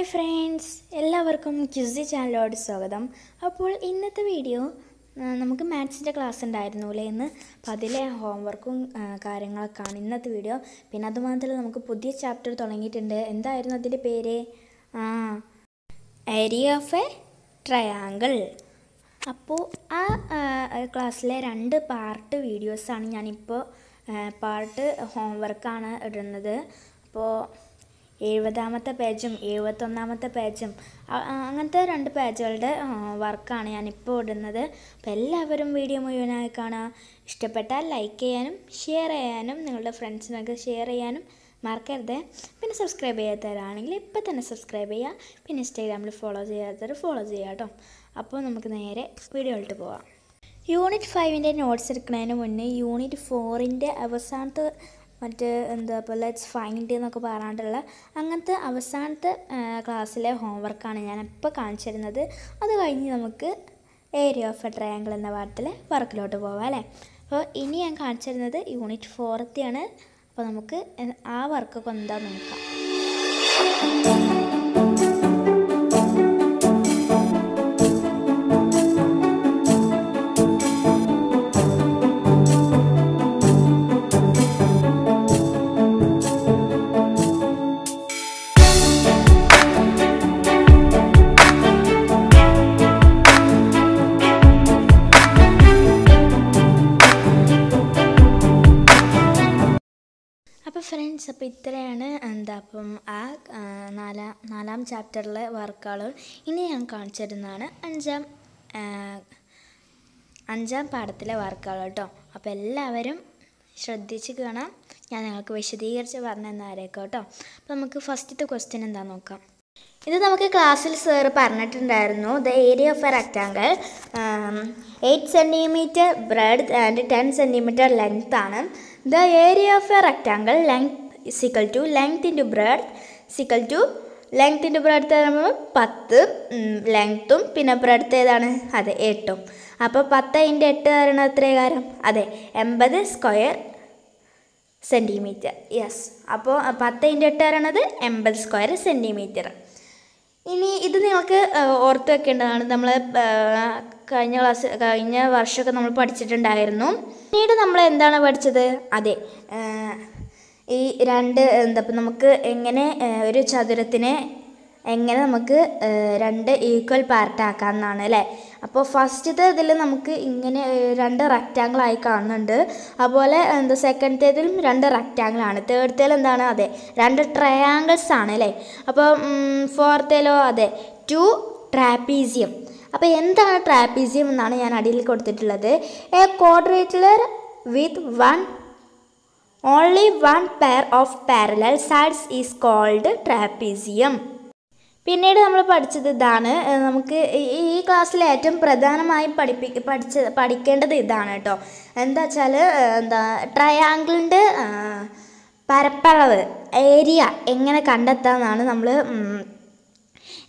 Hi friends എല്ലാവർക്കും Q ചാനലോട് സ്വാഗതം അപ്പോൾ ഇന്നത്തെ വീഡിയോ നമുക്ക് മാത്സിൻ്റെ ക്ലാസ് ഉണ്ടായിരുന്നു അല്ലേ ഇന്ന് അപ്പോൾ അതിലെ ഹോംവർക്കും കാര്യങ്ങളൊക്കെയാണ് ഇന്നത്തെ വീഡിയോ പിന്നെ അതുമാത്രമല്ല നമുക്ക് പുതിയ ചാപ്റ്റർ തുടങ്ങിയിട്ടുണ്ട് എന്തായിരുന്നു അതിൻ്റെ പേര് ആ ഏരിയ ഓഫ് എ ട്രയാങ്കിൾ അപ്പോൾ ആ ക്ലാസ്സിലെ രണ്ട് പാർട്ട് വീഡിയോസാണ് ഞാനിപ്പോൾ പാർട്ട് ഹോംവർക്കാണ് ഇടുന്നത് അപ്പോൾ എഴുപതാമത്തെ പേജും എഴുപത്തൊന്നാമത്തെ പേജും അങ്ങനത്തെ രണ്ട് പേജുകളുടെ വർക്കാണ് ഞാനിപ്പോൾ ഇടുന്നത് അപ്പോൾ എല്ലാവരും വീഡിയോ മുഴുവനായി കാണുക ഇഷ്ടപ്പെട്ടാൽ ലൈക്ക് ചെയ്യാനും ഷെയർ ചെയ്യാനും നിങ്ങളുടെ ഫ്രണ്ട്സിനൊക്കെ ഷെയർ ചെയ്യാനും മറക്കരുത് പിന്നെ സബ്സ്ക്രൈബ് ചെയ്യാത്തവരാണെങ്കിൽ ഇപ്പം തന്നെ സബ്സ്ക്രൈബ് ചെയ്യുക പിന്നെ ഇൻസ്റ്റാഗ്രാമിൽ ഫോളോ ചെയ്യാത്തവർ ഫോളോ ചെയ്യുക കേട്ടോ അപ്പോൾ നമുക്ക് നേരെ വീഡിയോയിലോട്ട് പോവാം യൂണിറ്റ് ഫൈവിൻ്റെ നോട്ട്സ് എടുക്കുന്നതിന് മുന്നേ യൂണിറ്റ് ഫോറിൻ്റെ അവസാനത്തെ മറ്റ് എന്താ ഇപ്പോൾ ലെറ്റ്സ് ഫൈൻഡ് എന്നൊക്കെ പറഞ്ഞിട്ടുള്ള അങ്ങനത്തെ അവസാനത്തെ ക്ലാസ്സിലെ ഹോംവർക്കാണ് ഇപ്പോൾ കാണിച്ചു തരുന്നത് അത് കഴിഞ്ഞ് നമുക്ക് ഏരിയ ഓഫ് എ ട്രയാങ്കിൾ എന്ന പാഠത്തിലെ വർക്കിലോട്ട് പോവാം അല്ലേ അപ്പോൾ ഇനി ഞാൻ കാണിച്ചു തരുന്നത് യൂണിറ്റ് ഫോർത്തെയാണ് അപ്പോൾ നമുക്ക് ആ വർക്കൊക്കെ എന്താ നോക്കാം അപ്പോൾ ഫ്രണ്ട്സ് അപ്പോൾ ഇത്രയാണ് എന്താ അപ്പം ആ നാലാം നാലാം ചാപ്റ്ററിലെ വർക്കുകൾ ഇനി ഞാൻ കാണിച്ചിരുന്നതാണ് അഞ്ചാം അഞ്ചാം പാഠത്തിലെ വർക്കുകൾ കേട്ടോ അപ്പോൾ എല്ലാവരും ശ്രദ്ധിച്ച് കാണാം ഞാൻ നിങ്ങൾക്ക് വിശദീകരിച്ച് പറഞ്ഞു തന്നാരേക്കോ കേട്ടോ അപ്പോൾ നമുക്ക് ഫസ്റ്റത്തെ ക്വസ്റ്റ്യൻ എന്താ നോക്കാം ഇത് നമുക്ക് ക്ലാസ്സിൽ സാർ പറഞ്ഞിട്ടുണ്ടായിരുന്നു the area of a rectangle eight centimetre breadth and ten centimetre length ആണ് the area of a rectangle length equal to length length into breadth is equal to length into breadth പറയുമ്പോൾ പത്ത് ലെങ്ത്തും പിന്നെ breadth ഏതാണ് അതെ എട്ടും അപ്പോൾ പത്ത് ഇൻറ്റു എട്ട് തരണം എത്രയേ കാരം അതെ എൺപത് സ്ക്വയർ സെൻറ്റിമീറ്റർ യെസ് അപ്പോൾ പത്ത് ഇൻറ്റു എട്ട് പറയണത് എൺപത് സ്ക്വയർ സെൻറ്റിമീറ്റർ ഇനി ഇത് നിങ്ങൾക്ക് ഓർത്ത് വെക്കേണ്ടതാണ് നമ്മൾ കഴിഞ്ഞ ക്ലാസ് കഴിഞ്ഞ വർഷമൊക്കെ നമ്മൾ പഠിച്ചിട്ടുണ്ടായിരുന്നു പിന്നീട് നമ്മൾ എന്താണ് പഠിച്ചത് അതെ ഈ രണ്ട് എന്താ ഇപ്പം നമുക്ക് എങ്ങനെ ഒരു ചതുരത്തിനെ എങ്ങനെ നമുക്ക് രണ്ട് ഈക്വൽ പാർട്ടാക്കാം എന്നാണ് അല്ലേ അപ്പോൾ ഫസ്റ്റത്തെ ഇതിൽ നമുക്ക് ഇങ്ങനെ രണ്ട് റെക്റ്റാങ്കിളായി കാണുന്നുണ്ട് അതുപോലെ എന്താ സെക്കൻഡത്തേതിലും രണ്ട് റെക്റ്റാങ്കിളാണ് തേർഡത്തേൽ എന്താണ് അതെ രണ്ട് ട്രയാങ്കിൾസ് ആണ് അല്ലേ അപ്പോൾ ഫോർത്തേലോ അതെ ടു ട്രാപ്പീസിയം അപ്പോൾ എന്താണ് ട്രാപ്പീസിയം എന്നാണ് ഞാൻ അടിയിൽ കൊടുത്തിട്ടുള്ളത് a quadrilateral with one only one pair of parallel sides is called trapezium പിന്നീട് നമ്മൾ പഠിച്ചത് ഇതാണ് നമുക്ക് ഈ ക്ലാസ്സിൽ ഏറ്റവും പ്രധാനമായി പഠിപ്പി പഠിച്ച പഠിക്കേണ്ടത് ഇതാണ് കേട്ടോ എന്താ വെച്ചാൽ എന്താ ട്രയാങ്കിളിൻ്റെ പരപ്പളവ് ഏരിയ എങ്ങനെ കണ്ടെത്താമെന്നാണ് നമ്മൾ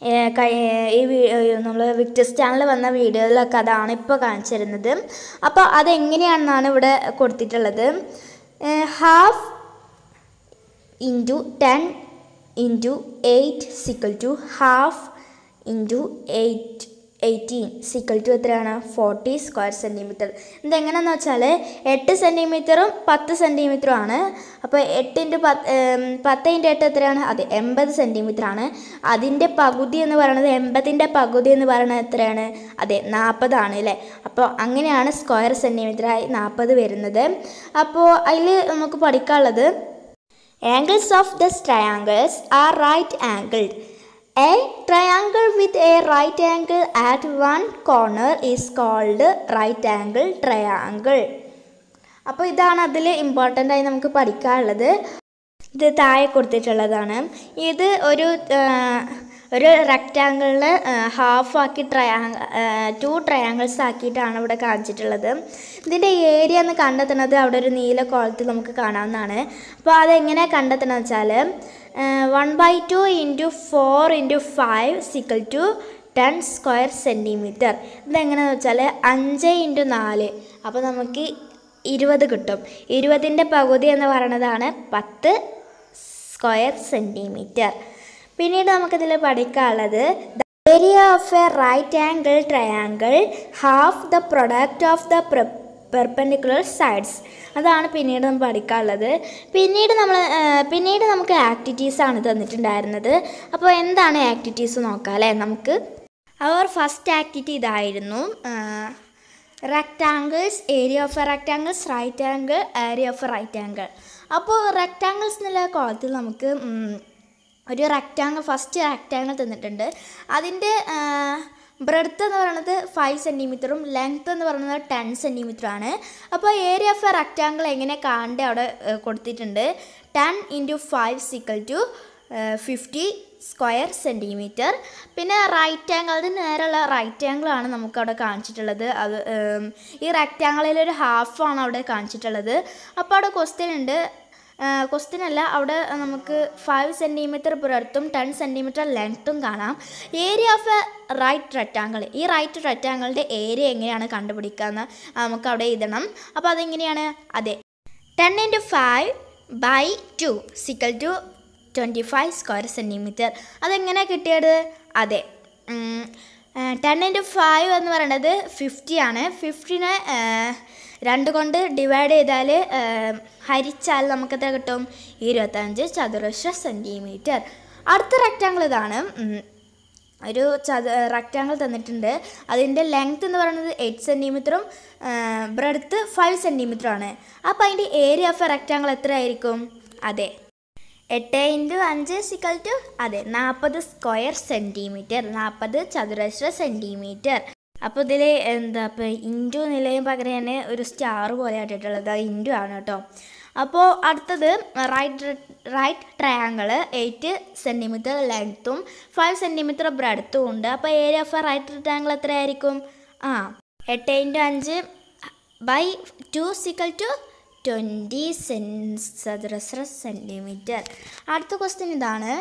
ഈ നമ്മൾ വിക്ടസ് ചാനൽ വന്ന വീഡിയോയിലൊക്കെ അതാണ് ഇപ്പോൾ കാണിച്ചു തരുന്നത് അപ്പോൾ അതെങ്ങനെയാണെന്നാണ് ഇവിടെ കൊടുത്തിട്ടുള്ളത് half into ten into eight equal to half into eight eighteen equal to എത്രയാണ് ഫോർട്ടി സ്ക്വയർ സെൻറ്റിമീറ്റർ ഇതെങ്ങനെയാണെന്ന് വെച്ചാൽ എട്ട് സെൻറ്റിമീറ്ററും പത്ത് സെൻറ്റിമീറ്ററും ആണ് അപ്പോൾ എട്ടിൻ്റെ പത്ത് പത്തിൻ്റെ എട്ട് എത്രയാണ് അത് എൺപത് സെൻറ്റിമീറ്റർ ആണ് അതിൻ്റെ പകുതി എന്ന് പറയുന്നത് എൺപതിൻ്റെ പകുതി എന്ന് പറയുന്നത് എത്രയാണ് അതെ നാൽപ്പതാണ് അല്ലേ അപ്പോൾ അങ്ങനെയാണ് സ്ക്വയർ സെൻറ്റിമീറ്ററായി നാൽപ്പത് വരുന്നത് അപ്പോൾ അതിൽ നമുക്ക് പഠിക്കാനുള്ളത് angles of these triangles are right angled A triangle with a right angle at one corner is called right angle triangle. അപ്പോൾ ഇതാണ് അതിൽ ഇമ്പോർട്ടൻ്റ് ആയി നമുക്ക് പഠിക്കാനുള്ളത് ഇത് താഴെ കൊടുത്തിട്ടുള്ളതാണ് ഇത് ഒരു ഒരു റെക്റ്റാങ്കിളിന് ഹാഫാക്കി ട്രയാങ് ടു ട്രയാങ്കിൾസ് ആക്കിയിട്ടാണ് ഇവിടെ കാണിച്ചിട്ടുള്ളത് ഇതിൻ്റെ ഏരിയ എന്ന് കണ്ടെത്തുന്നത് അവിടെ ഒരു നീല കോളത്തിൽ നമുക്ക് കാണാവുന്നതാണ് അപ്പോൾ അതെങ്ങനെ കണ്ടെത്തണമെന്ന് വെച്ചാൽ one by two into four into five equal to ten square centimetre ഇതെങ്ങനെയാണെന്ന് വെച്ചാൽ അഞ്ച് ഇൻറ്റു നാല് അപ്പോൾ നമുക്ക് ഇരുപത് കിട്ടും ഇരുപതിൻ്റെ പകുതി എന്ന് പറയണതാണ് പത്ത് സ്ക്വയർ സെൻറ്റിമീറ്റർ പിന്നീട് നമുക്കിതിൽ പഠിക്കാനുള്ളത് area of a right angle triangle half the product of the perpendicular sides അതാണ് പിന്നീട് നമ്മൾ പഠിക്കാനുള്ളത് പിന്നീട് നമ്മൾ പിന്നീട് നമുക്ക് ആക്ടിവിറ്റീസാണ് തന്നിട്ടുണ്ടായിരുന്നത് അപ്പോൾ എന്താണ് ആക്ടിവിറ്റീസ് നോക്കാം അല്ലേ നമുക്ക് അവർ ഫസ്റ്റ് ആക്ടിവിറ്റി ഇതായിരുന്നു rectangles area of a rectangles right angle area of a right angle അപ്പോൾ റെക്റ്റാങ്കിൾസ് എന്നുള്ള കോളത്തിൽ നമുക്ക് ഒരു റെക്റ്റാങ്കിൾ ഫസ്റ്റ് റെക്റ്റാങ്കിൾ തന്നിട്ടുണ്ട് അതിൻ്റെ ബ്രെഡ്ത്ത് എന്ന് പറയുന്നത് ഫൈവ് സെൻറ്റിമീറ്ററും ലെങ്ത്ത് എന്ന് പറയുന്നത് ടെൻ സെൻറ്റിമീറ്ററാണ് അപ്പോൾ ഏരിയ ഓഫ് എ റെക്റ്റാങ്കിൾ എങ്ങനെ കാണേണ്ടത് അവിടെ കൊടുത്തിട്ടുണ്ട് ten into five equal to fifty square centimetre പിന്നെ റൈറ്റ് ആംഗിൾ അത് നേരെയുള്ള റൈറ്റ് ആംഗിളാണ് നമുക്കവിടെ കാണിച്ചിട്ടുള്ളത് അത് ഈ റെക്റ്റാങ്കിളിൽ ഒരു ഹാഫാണ് അവിടെ കാണിച്ചിട്ടുള്ളത് അപ്പോൾ അവിടെ ക്വസ്റ്റ്യൻ ഉണ്ട് ക്വസ്റ്റ്യൻ അല്ല അവിടെ നമുക്ക് ഫൈവ് സെൻറ്റിമീറ്റർ ബ്രെഡത്തും ടെൻ സെൻറ്റിമീറ്റർ ലെങ്ത്തും കാണാം area of a right rectangle ഈ റൈറ്റ് റെക്റ്റാങ്കിളിൻ്റെ ഏരിയ എങ്ങനെയാണ് കണ്ടുപിടിക്കുക എന്ന് നമുക്ക് അവിടെ എഴുതണം അപ്പോൾ അതെങ്ങനെയാണ് അതെ ten into five by two equal to twenty five square centimetre അതെങ്ങനെ കിട്ടിയത് അതെ ടെൻ ഇൻറ്റു ഫൈവ് എന്ന് പറയുന്നത് ഫിഫ്റ്റിയാണ് ഫിഫ്റ്റിനെ രണ്ട് കൊണ്ട് ഡിവൈഡ് ചെയ്താൽ ഹരിച്ചാൽ നമുക്ക് എത്ര കിട്ടും ഇരുപത്തഞ്ച് ചതുരശ്ര സെൻറ്റിമീറ്റർ അടുത്ത റെക്റ്റാങ്കിൾ ഇതാണ് ഒരു ചത റെക്റ്റാങ്കിൾ തന്നിട്ടുണ്ട് അതിൻ്റെ ലെങ്ത് എന്ന് പറയുന്നത് എയ്റ്റ് സെൻറ്റിമീറ്ററും ബ്രെഡ്ത്ത് ഫൈവ് ആണ് അപ്പോൾ അതിൻ്റെ ഏരിയ ഓഫ് റെക്റ്റാങ്കിൾ എത്ര ആയിരിക്കും അതെ എട്ട് ഇൻറ്റു അഞ്ച് സിക്കൽ ടു അതെ നാൽപ്പത് സ്ക്വയർ സെൻറ്റിമീറ്റർ നാൽപ്പത് ചതുരശ്ര സെൻറ്റിമീറ്റർ അപ്പോൾ ഇതിൽ എന്താ ഇപ്പോൾ ഇൻഡു നിലയും പകരം തന്നെ ഒരു സ്റ്റാർ പോലെ ആയിട്ടുള്ളത് അത് ഇൻഡു ആണ് കേട്ടോ അപ്പോൾ അടുത്തത് right right triangle eight centimetre ലെങ്ത്തും ഫൈവ് സെൻറ്റിമീറ്റർ ബ്രെഡ്ത്തും ഉണ്ട് അപ്പോൾ ഏരിയ ഓഫ് റൈറ്റ് ട്രയാങ്കിൾ എത്രയായിരിക്കും ആ എട്ട് ഇൻറ്റു അഞ്ച് by two equal to twenty സെൻ ചതുരശ്ര സെൻറ്റിമീറ്റർ അടുത്ത ക്വസ്റ്റ്യൻ ഇതാണ്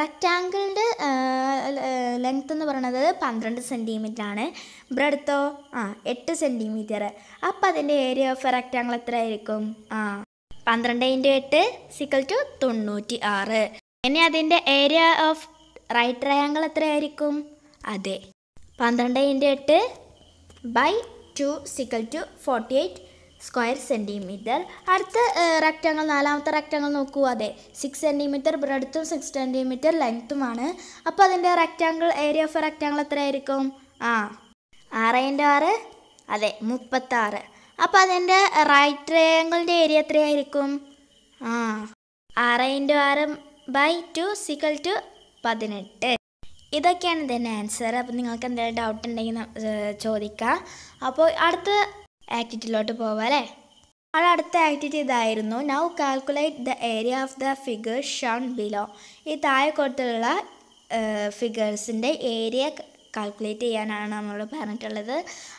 റെക്റ്റാങ്കിളിൻ്റെ ലെങ്ത് എന്ന് പറയുന്നത് പന്ത്രണ്ട് സെൻറ്റിമീറ്റർ ആണ് ബ്രെഡത്തോ ആ എട്ട് സെൻറ്റിമീറ്റർ അപ്പം അതിൻ്റെ ഏരിയ ഓഫ് റെക്റ്റാങ്കിൾ എത്ര ആയിരിക്കും ആ പന്ത്രണ്ട് ഇൻറ്റു എട്ട് സിക്കൽ ടു തൊണ്ണൂറ്റി ആറ് ഇനി അതിൻ്റെ ഏരിയ ഓഫ് റൈറ്റ് ട്രയാങ്കിൾ എത്ര ആയിരിക്കും അതെ പന്ത്രണ്ട് ഇൻറ്റു എട്ട് by two equal to forty eight square centimetre അടുത്ത റെക്റ്റാങ്കൾ നാലാമത്തെ റെക്റ്റാങ്കൾ നോക്കൂ അതെ സിക്സ് സെൻറ്റിമീറ്റർ ബ്രെഡ്ത്തും സിക്സ് സെൻറ്റിമീറ്റർ ലെങ്ത്തുമാണ് അപ്പോൾ അതിൻ്റെ റെക്റ്റാങ്കിൾ ഏരിയ ഓഫ് റെക്റ്റാങ്കിൾ എത്രയായിരിക്കും ആ ആറ് ഇൻറ്റു ആറ് അതെ മുപ്പത്താറ് അപ്പം അതിൻ്റെ റൈറ്റ് ട്രയാങ്കിളിൻ്റെ ഏരിയ എത്രയായിരിക്കും ആ ആറ് ഇൻറ്റു ആറ് ബൈ ടു സിക്കൽ ടു പതിനെട്ട് ഇതൊക്കെയാണ് ഇതിൻ്റെ ആൻസർ അപ്പോൾ നിങ്ങൾക്ക് എന്തെങ്കിലും ഡൗട്ട് ഉണ്ടെങ്കിൽ ചോദിക്കാം അപ്പോൾ അടുത്ത ആക്ടിവിറ്റിയിലോട്ട് പോവാം അല്ലേ നമ്മൾ അടുത്ത ആക്ടിവിറ്റി ഇതായിരുന്നു now calculate the area of the figure shown below ഈ താഴെ കൊടുത്തുള്ള ഫിഗേഴ്സിൻ്റെ ഏരിയ കാൽക്കുലേറ്റ് ചെയ്യാനാണ് നമ്മൾ പറഞ്ഞിട്ടുള്ളത്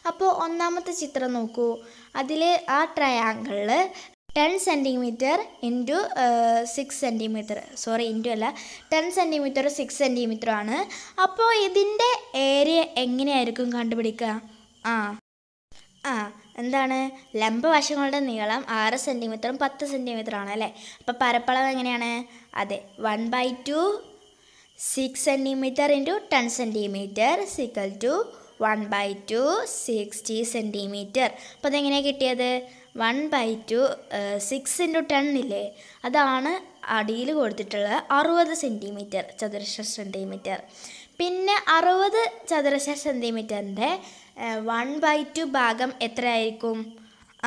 അപ്പോൾ ഒന്നാമത്തെ ചിത്രം നോക്കൂ അതിൽ ആ ട്രയാങ്കിളിൽ ten centimetre into six centimetre sorry into അല്ല ടെൻ സെൻറ്റിമീറ്റർ സിക്സ് ആണ് അപ്പോൾ ഇതിൻ്റെ ഏരിയ എങ്ങനെയായിരിക്കും കണ്ടുപിടിക്കുക ആ ആ എന്താണ് ലംബവശങ്ങളുടെ നീളം ആറ് സെൻറ്റിമീറ്ററും പത്ത് സെൻറ്റിമീറ്ററാണ് അല്ലേ അപ്പോൾ പരപ്പളവ് എങ്ങനെയാണ് അതെ one by two six centimetre into ten centimetre equal to one by two sixty centimetre അപ്പോൾ അതെങ്ങനെയാണ് കിട്ടിയത് one by two six into ten ഇല്ലേ അതാണ് അടിയിൽ കൊടുത്തിട്ടുള്ള അറുപത് സെൻറ്റിമീറ്റർ ചതുരശ്ര സെൻറ്റിമീറ്റർ പിന്നെ അറുപത് ചതുരശ്ര സെൻറ്റിമീറ്ററിൻ്റെ വൺ ബൈ ടു ഭാഗം എത്രയായിരിക്കും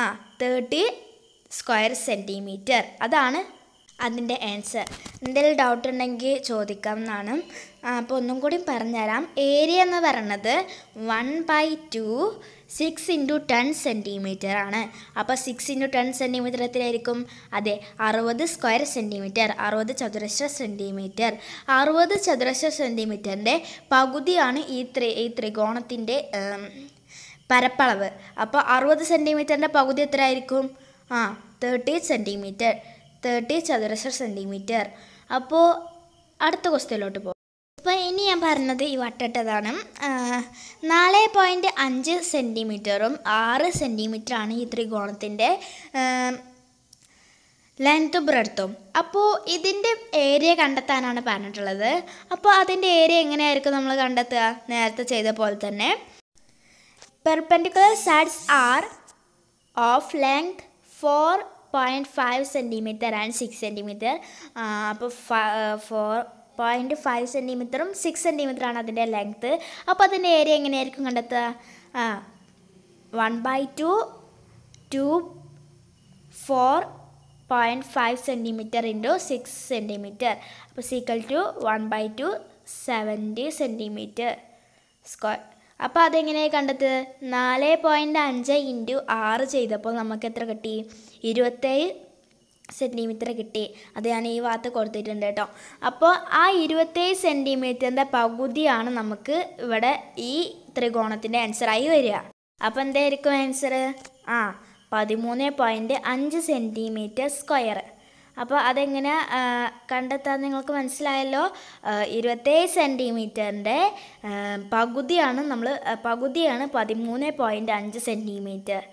ആ തേർട്ടി സ്ക്വയർ സെൻറ്റിമീറ്റർ അതാണ് അതിൻ്റെ ആൻസർ എന്തെങ്കിലും ഡൗട്ട് ഉണ്ടെങ്കിൽ ചോദിക്കാം എന്നാണ് അപ്പോൾ ഒന്നും കൂടി പറഞ്ഞുതരാം ഏരിയ എന്ന് പറയുന്നത് one by two six into ten centimetre ആണ് അപ്പോൾ സിക്സ് ഇൻറ്റു ടെൻ സെൻറ്റിമീറ്റർ എത്രയായിരിക്കും അതെ അറുപത് സ്ക്വയർ സെൻറ്റിമീറ്റർ അറുപത് ചതുരശ്ര സെൻറ്റിമീറ്റർ അറുപത് ചതുരശ്ര സെൻറ്റിമീറ്ററിൻ്റെ പകുതിയാണ് ഈ ത്രി ഈ ത്രികോണത്തിൻ്റെ പരപ്പളവ് അപ്പോൾ അറുപത് സെൻറ്റിമീറ്ററിൻ്റെ പകുതി എത്ര ആയിരിക്കും ആ തേർട്ടി സെൻറ്റിമീറ്റർ തേർട്ടി ചതുരശ്ര സെൻറ്റിമീറ്റർ അപ്പോൾ അടുത്ത ക്വസ്റ്റ്യനിലോട്ട് പോകും അപ്പോൾ ഇനി ഞാൻ പറഞ്ഞത് ഈ വട്ടട്ടതാണ് നാല് പോയിൻറ്റ് അഞ്ച് സെൻറ്റിമീറ്ററും ആറ് സെൻറ്റിമീറ്ററാണ് ഈ ത്രികോണത്തിൻ്റെ ലെങ്ത്തും ബ്രെഡ്ത്തും അപ്പോൾ ഇതിൻ്റെ ഏരിയ കണ്ടെത്താനാണ് പറഞ്ഞിട്ടുള്ളത് അപ്പോൾ അതിൻ്റെ ഏരിയ എങ്ങനെയായിരിക്കും നമ്മൾ കണ്ടെത്തുക നേരത്തെ ചെയ്ത പോലെ തന്നെ perpendicular sides are of length four point five centimetre and six centimetre അപ്പോൾ ഫോർ പോയിൻറ്റ് ഫൈവ് സെൻറ്റിമീറ്ററും സിക്സ് സെൻറ്റിമീറ്ററാണ് അതിൻ്റെ ലെങ്ത്ത് അപ്പോൾ അതിൻ്റെ ഏരിയ എങ്ങനെയായിരിക്കും കണ്ടെത്തുക ആ one by two two four point five centimetre into six centimetre അപ്പോൾ equal to one by two seventy centimetre square അപ്പോൾ അതെങ്ങനെയാണ് കണ്ടത് നാല് പോയിൻറ്റ് അഞ്ച് ഇൻറ്റു ആറ് ചെയ്തപ്പോൾ നമുക്ക് എത്ര കിട്ടി ഇരുപത്തേഴ് സെൻറ്റിമീറ്റർ കിട്ടി അത് ഞാൻ ഈ ഭാഗത്ത് കൊടുത്തിട്ടുണ്ട് കേട്ടോ അപ്പോൾ ആ ഇരുപത്തേഴ് സെൻറ്റിമീറ്ററിൻ്റെ പകുതിയാണ് നമുക്ക് ഇവിടെ ഈ ത്രികോണത്തിൻ്റെ ആൻസറായി വരിക അപ്പോൾ എന്തായിരിക്കും ആൻസർ ആ പതിമൂന്ന് പോയിൻ്റ് അഞ്ച് സെൻറ്റിമീറ്റർ സ്ക്വയർ അപ്പോൾ അതെങ്ങനെ കണ്ടെത്താൻ നിങ്ങൾക്ക് മനസ്സിലായല്ലോ ഇരുപത്തേഴ് സെൻറ്റിമീറ്ററിൻ്റെ പകുതിയാണ് നമ്മൾ പകുതിയാണ് പതിമൂന്ന് പോയിൻറ്റ് അഞ്ച് സെൻറ്റിമീറ്റർ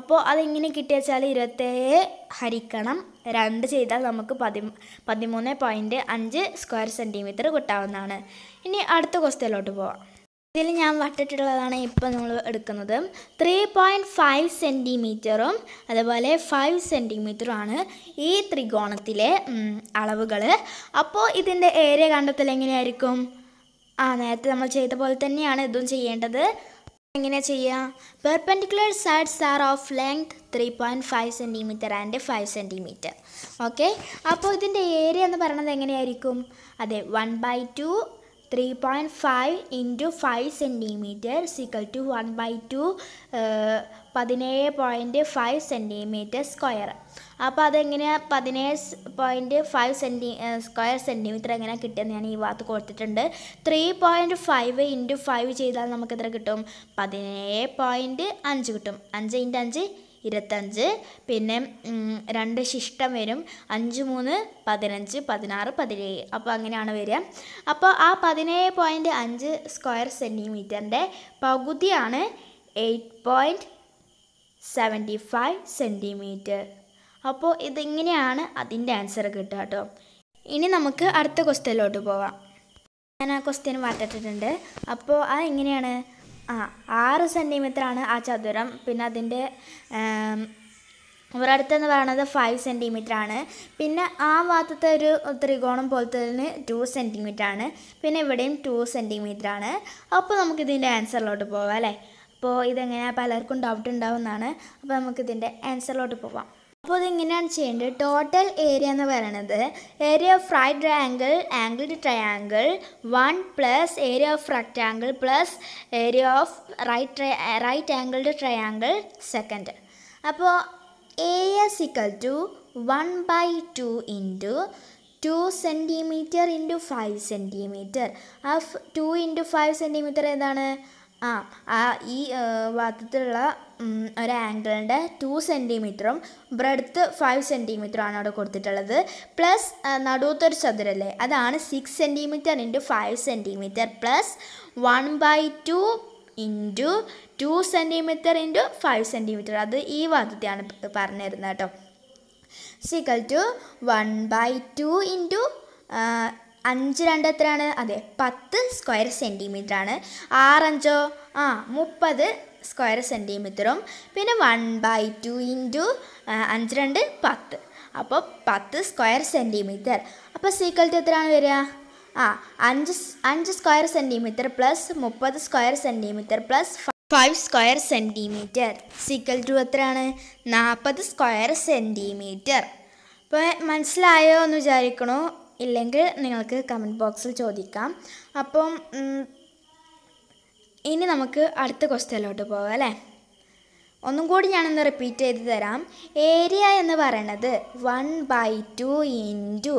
അപ്പോൾ അതെങ്ങനെ കിട്ടിയ വെച്ചാൽ ഇരുപത്തേഴ് ഹരിക്കണം രണ്ട് ചെയ്താൽ നമുക്ക് പതി പതിമൂന്ന് പോയിൻറ്റ് അഞ്ച് സ്ക്വയർ സെൻറ്റിമീറ്റർ കിട്ടാവുന്നതാണ് ഇനി അടുത്ത ക്വസ്റ്റ്യനിലോട്ട് പോവാം ഇതിൽ ഞാൻ വട്ടിട്ടുള്ളതാണ് ഇപ്പോൾ നമ്മൾ എടുക്കുന്നത് ത്രീ പോയിൻറ്റ് ഫൈവ് സെൻറ്റിമീറ്ററും അതുപോലെ ഫൈവ് സെൻറ്റിമീറ്ററുമാണ് ഈ ത്രികോണത്തിലെ അളവുകൾ അപ്പോൾ ഇതിൻ്റെ ഏരിയ കണ്ടെത്തൽ എങ്ങനെയായിരിക്കും ആ നേരത്തെ നമ്മൾ ചെയ്ത പോലെ തന്നെയാണ് ഇതും ചെയ്യേണ്ടത് എങ്ങനെ ചെയ്യുക perpendicular sides are of length three point five centimetre and five centimetre okay അപ്പോൾ ഇതിൻ്റെ ഏരിയ എന്ന് പറയുന്നത് എങ്ങനെയായിരിക്കും അതെ one by two three point five into five centimetre equal to one by two പതിനേഴ് പോയിൻറ്റ് ഫൈവ് സെൻറ്റിമീറ്റർ സ്ക്വയർ അപ്പോൾ അതെങ്ങനെയാണ് പതിനേഴ് പോയിൻറ്റ് ഫൈവ് സെൻറ്റി സ്ക്വയർ സെൻറ്റിമീറ്റർ എങ്ങനെയാണ് കിട്ടിയെന്ന് ഞാൻ ഈ ഭാഗത്ത് കൊടുത്തിട്ടുണ്ട് three point five into five ചെയ്താൽ നമുക്ക് എത്ര കിട്ടും പതിനേഴ് പോയിൻറ്റ് അഞ്ച് കിട്ടും അഞ്ച് ഇൻറ്റു അഞ്ച് ഇരുപത്തഞ്ച് പിന്നെ രണ്ട് ശിഷ്ടം വരും അഞ്ച് മൂന്ന് പതിനഞ്ച് പതിനാറ് പതിനേഴ് അപ്പോൾ അങ്ങനെയാണ് വരിക അപ്പോൾ ആ പതിനേഴ് പോയിൻറ്റ് അഞ്ച് സ്ക്വയർ സെൻറ്റിമീറ്ററിൻ്റെ പകുതിയാണ് eight point seventy five centimetre അപ്പോൾ ഇതെങ്ങനെയാണ് അതിൻ്റെ ആൻസർ കിട്ടുക കേട്ടോ ഇനി നമുക്ക് അടുത്ത ക്വസ്റ്റ്യനിലോട്ട് പോവാം ഞാൻ ആ ക്വസ്റ്റ്യൻ മാറ്റിട്ടിട്ടുണ്ട് അപ്പോൾ അത് എങ്ങനെയാണ് ആ ആറ് സെൻറ്റിമീറ്ററാണ് ആ ചതുരം പിന്നെ അതിൻ്റെ ഒരടുത്തെന്ന് പറയുന്നത് ഫൈവ് സെൻറ്റിമീറ്റർ ആണ് പിന്നെ ആ ഭാഗത്തെ ഒരു ത്രികോണം തന്നെ ടു സെൻറ്റിമീറ്റർ ആണ് പിന്നെ ഇവിടെയും ടു സെൻറ്റിമീറ്റർ ആണ് അപ്പോൾ നമുക്ക് ആൻസറിലോട്ട് പോവാം അല്ലേ അപ്പോൾ ഇതെങ്ങനെയാണ് പലർക്കും ഡൗട്ട് ഉണ്ടാവുന്നതാണ് അപ്പോൾ നമുക്കിതിൻ്റെ ആൻസറിലോട്ട് പോവാം അപ്പോൾ ഇതിങ്ങനെയാണ് ചെയ്യേണ്ടത് ടോട്ടൽ ഏരിയ എന്ന് പറയണത് area of right angle angle triangle one plus area of rectangle plus area of right right angled triangle second അപ്പോൾ A is equal to one by two into two centimetre into five centimetre ആ two into five centimetre ഏതാണ് ആ ആ ഈ വാദത്തിലുള്ള ഒരു ആംഗിളിൻ്റെ two സെൻറ്റിമീറ്ററും ബ്രെഡ്ത്ത് ഫൈവ് ആണ് അവിടെ കൊടുത്തിട്ടുള്ളത് പ്ലസ് നടുവത്തൊരു ചതുരല്ലേ അതാണ് six centimetre into five centimetre plus one by two into two centimetre into five centimetre അത് ഈ വാദത്തെയാണ് പറഞ്ഞിരുന്നത് കേട്ടോ equal to one by two into അഞ്ച് രണ്ട് എത്രയാണ് അതെ പത്ത് സ്ക്വയർ സെൻറ്റിമീറ്റർ ആണ് ആറഞ്ചോ ആ മുപ്പത് സ്ക്വയർ സെൻറ്റിമീറ്ററും പിന്നെ വൺ ബൈ ടു ഇൻറ്റു അഞ്ച് രണ്ട് പത്ത് അപ്പോൾ പത്ത് സ്ക്വയർ സെൻറ്റിമീറ്റർ അപ്പോൾ സീക്വൽത്ത് എത്രയാണ് വരിക ആ അഞ്ച് അഞ്ച് സ്ക്വയർ സെൻറ്റിമീറ്റർ പ്ലസ് മുപ്പത് square centimetre plus five square centimetre equal to എത്രയാണ് നാൽപ്പത് സ്ക്വയർ സെൻറ്റിമീറ്റർ അപ്പോൾ മനസ്സിലായോ എന്ന് വിചാരിക്കണോ ഇല്ലെങ്കിൽ നിങ്ങൾക്ക് കമൻറ്റ് ബോക്സിൽ ചോദിക്കാം അപ്പം ഇനി നമുക്ക് അടുത്ത ക്വസ്റ്റ്യനിലോട്ട് പോകാം അല്ലേ ഒന്നും കൂടി ഞാനൊന്ന് റിപ്പീറ്റ് ചെയ്ത് തരാം ഏരിയ എന്ന് പറയണത് one by two into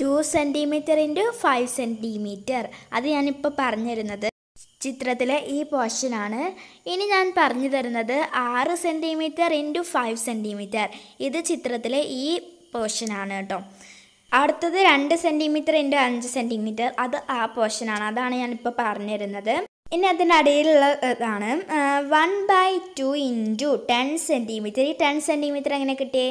two centimetre into five centimetre അത് ഞാനിപ്പോൾ പറഞ്ഞിരുന്നത് ചിത്രത്തിലെ ഈ പോർഷനാണ് ഇനി ഞാൻ പറഞ്ഞു തരുന്നത് ആറ് സെൻറ്റിമീറ്റർ ഇൻറ്റു ഫൈവ് സെൻറ്റിമീറ്റർ ഇത് ചിത്രത്തിലെ ഈ പോർഷനാണ് കേട്ടോ അടുത്തത് രണ്ട് സെൻറ്റിമീറ്റർ ഇൻറ്റു അഞ്ച് സെൻറ്റിമീറ്റർ അത് ആ പോർഷനാണ് അതാണ് ഞാനിപ്പോൾ പറഞ്ഞിരുന്നത് ഇനി അതിനടിയിലുള്ള ഇതാണ് one by two into ten centimetre ഈ ടെൻ സെൻറ്റിമീറ്റർ എങ്ങനെ കിട്ടിയേ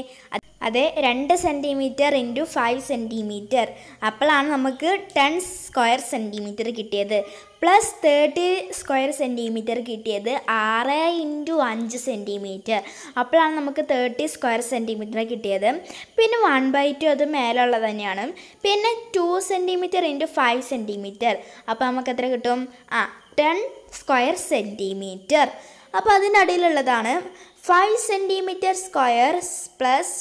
അതെ രണ്ട് സെൻറ്റിമീറ്റർ ഇൻറ്റു ഫൈവ് സെൻറ്റിമീറ്റർ അപ്പോഴാണ് നമുക്ക് ടെൻ സ്ക്വയർ സെൻറ്റിമീറ്റർ കിട്ടിയത് പ്ലസ് തേർട്ടി സ്ക്വയർ സെൻറ്റിമീറ്റർ കിട്ടിയത് ആറ് ഇൻറ്റു അഞ്ച് സെൻറ്റിമീറ്റർ അപ്പോഴാണ് നമുക്ക് തേർട്ടി സ്ക്വയർ സെൻറ്റിമീറ്റർ കിട്ടിയത് പിന്നെ വൺ ബൈ ടു അത് മേലുള്ളത് തന്നെയാണ് പിന്നെ two centimetre into five centimetre അപ്പോൾ നമുക്ക് എത്ര കിട്ടും ആ ടെൻ സ്ക്വയർ സെൻറ്റിമീറ്റർ അപ്പോൾ അതിൻ്റെ അടിയിലുള്ളതാണ് five centimetre square plus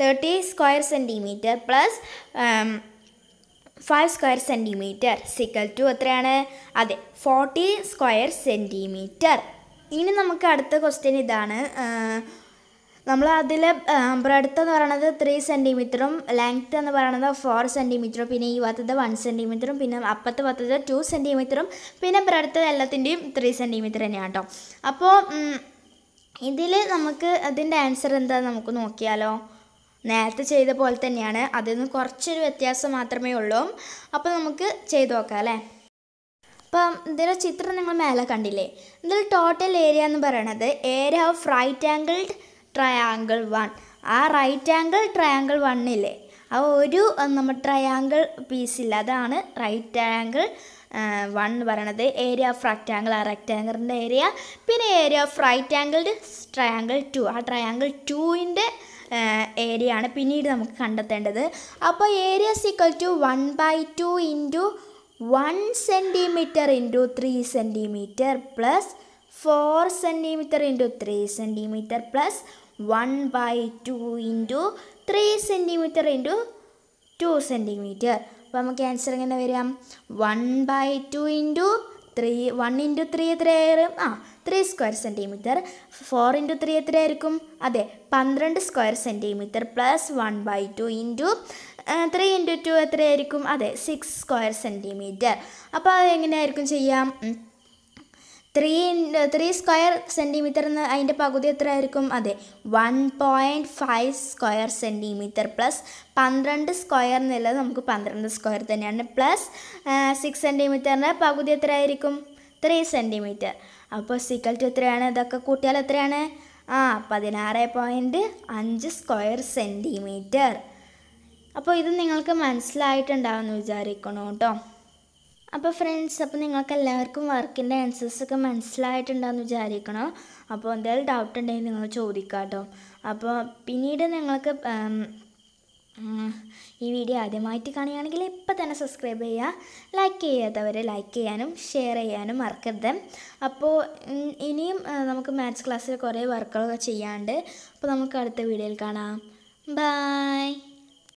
thirty square centimetre plus five square centimetre equal to എത്രയാണ് അതെ ഫോർട്ടി സ്ക്വയർ സെൻറ്റിമീറ്റർ ഇനി നമുക്ക് അടുത്ത ക്വസ്റ്റ്യൻ ഇതാണ് നമ്മൾ അതിൽ ബ്രെഡ്ത്ത് എന്ന് പറയുന്നത് ത്രീ സെൻറ്റിമീറ്ററും ലെങ്ത്ത് എന്ന് പറയുന്നത് ഫോർ സെൻറ്റിമീറ്ററും പിന്നെ ഈ വത്തത് വൺ സെൻറ്റിമീറ്ററും പിന്നെ അപ്പത്ത് വത്തത് ടു സെൻറ്റിമീറ്ററും പിന്നെ ബ്രെഡ്ത്ത് എല്ലാത്തിൻ്റെയും ത്രീ സെൻറ്റിമീറ്റർ തന്നെയാണ് കേട്ടോ അപ്പോൾ ഇതിൽ നമുക്ക് അതിൻ്റെ ആൻസർ എന്താണെന്ന് നമുക്ക് നോക്കിയാലോ നേരത്തെ ചെയ്ത പോലെ തന്നെയാണ് അതിൽ നിന്ന് കുറച്ചൊരു വ്യത്യാസം മാത്രമേ ഉള്ളൂ അപ്പോൾ നമുക്ക് ചെയ്തു നോക്കാം അല്ലേ അപ്പം ഇതിൻ്റെ ചിത്രം നിങ്ങൾ മേലെ കണ്ടില്ലേ ഇതിൽ ടോട്ടൽ ഏരിയ എന്ന് പറയണത് area of right angled triangle one ആ റൈറ്റ് ആംഗിൾ ട്രയാങ്കിൾ വണ്ണില്ലേ ആ ഒരു നമ്മൾ ട്രയാങ്കിൾ പീസില്ല അതാണ് റൈറ്റ് ആംഗിൾ വൺ എന്ന് പറയണത് ഏരിയ ഓഫ് റെക്റ്റാങ്കിൾ ആ റെക്റ്റാങ്കിളിൻ്റെ ഏരിയ പിന്നെ area of right angled triangle two ആ ട്രയാങ്കിൾ ടുവിൻ്റെ ഏരിയ ആണ് പിന്നീട് നമുക്ക് കണ്ടെത്തേണ്ടത് അപ്പോൾ area equal to one by two into one centimetre into three centimetre plus four centimetre into three centimetre plus one by two into three centimetre into two centimetre അപ്പോൾ നമുക്ക് answer എങ്ങനെ വരാം one by two into three one into three എത്രയായിരും ആ three square centimetre four into three എത്രയായിരിക്കും അതെ പന്ത്രണ്ട് square centimetre plus one by two into three into two എത്രയായിരിക്കും അതെ സിക്സ് സ്ക്വയർ സെൻറ്റിമീറ്റർ അപ്പോൾ അത് എങ്ങനെയായിരിക്കും ചെയ്യാം ത്രീ ത്രീ സ്ക്വയർ സെൻറ്റിമീറ്റർ എന്ന് അതിൻ്റെ പകുതി എത്ര ആയിരിക്കും അതെ one point five square centimetre plus പന്ത്രണ്ട് സ്ക്വയർ എന്നുള്ളത് നമുക്ക് പന്ത്രണ്ട് സ്ക്വയർ തന്നെയാണ് പ്ലസ് സിക്സ് സെൻറ്റിമീറ്ററിൻ്റെ പകുതി എത്ര ആയിരിക്കും ത്രീ സെൻറ്റിമീറ്റർ അപ്പോൾ സിക്കൽ ടു എത്രയാണ് ഇതൊക്കെ കൂട്ടിയാൽ എത്രയാണ് ആ പതിനാറ് പോയിൻ്റ് അഞ്ച് സ്ക്വയർ സെൻറ്റിമീറ്റർ അപ്പോൾ ഇത് നിങ്ങൾക്ക് മനസ്സിലായിട്ടുണ്ടാവുമെന്ന് വിചാരിക്കണം കേട്ടോ അപ്പോൾ ഫ്രണ്ട്സ് അപ്പോൾ നിങ്ങൾക്ക് എല്ലാവർക്കും വർക്കിൻ്റെ ഒക്കെ മനസ്സിലായിട്ടുണ്ടെന്ന് വിചാരിക്കണം അപ്പോൾ എന്തെങ്കിലും ഡൗട്ട് ഉണ്ടെങ്കിൽ നിങ്ങൾ ചോദിക്കാം കേട്ടോ അപ്പോൾ പിന്നീട് നിങ്ങൾക്ക് ഈ വീഡിയോ ആദ്യമായിട്ട് കാണുകയാണെങ്കിൽ ഇപ്പം തന്നെ സബ്സ്ക്രൈബ് ചെയ്യുക ലൈക്ക് ചെയ്യാത്തവർ ലൈക്ക് ചെയ്യാനും ഷെയർ ചെയ്യാനും മറക്കരുത് അപ്പോൾ ഇനിയും നമുക്ക് മാത്സ് ക്ലാസ്സിൽ കുറേ വർക്കുകളൊക്കെ ചെയ്യാണ്ട് അപ്പോൾ നമുക്ക് അടുത്ത വീഡിയോയിൽ കാണാം ബൈ